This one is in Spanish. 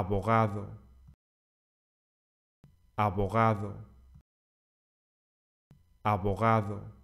abogado, abogado, abogado.